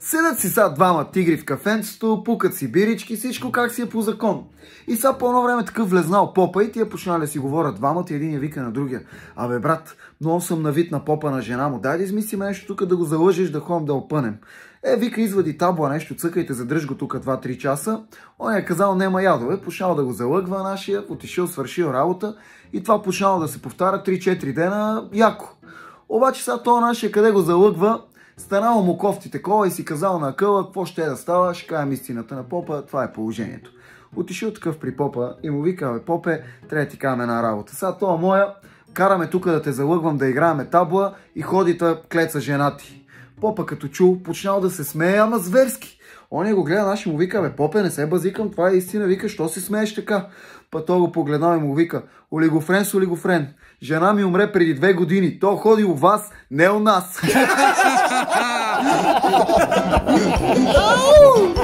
Седат си са двама тигри в кафенцето, пукат си бирички, всичко как си е по закон. И са по едно време такъв влезнал попа и тия почнали да си говорят двамата и един я вика на другия. Абе брат, много съм на вид на попа на жена му, дай да измислим нещо тук да го залъжиш, да ходим да опънем. Е, вика, извади табла нещо, цъкайте, задръж го тук 2-3 часа. Он е казал, нема ядове, почнал да го залъгва нашия, отишъл, свършил работа и това почнало да се повтаря 3-4 дена яко. Обаче сега тоя нашия е къде го залъгва, Станало му кофти такова и си казал на къла, какво ще е да става, ще кажем истината на попа, това е положението. Отишъл такъв при попа и му вика, «Е, попе, трябва да ти кажем една работа. Сега това моя, караме тука да те залъгвам да играеме табла и ходи та клеца жена ти. Попа като чул, почнал да се смее, ама зверски. Оня го гледа, наши му вика, бе, попе, не се базикам, това е истина, вика, що се смееш така? Па той го погледна и му вика, олигофрен с олигофрен, жена ми умре преди две години, то ходи у вас, не у нас.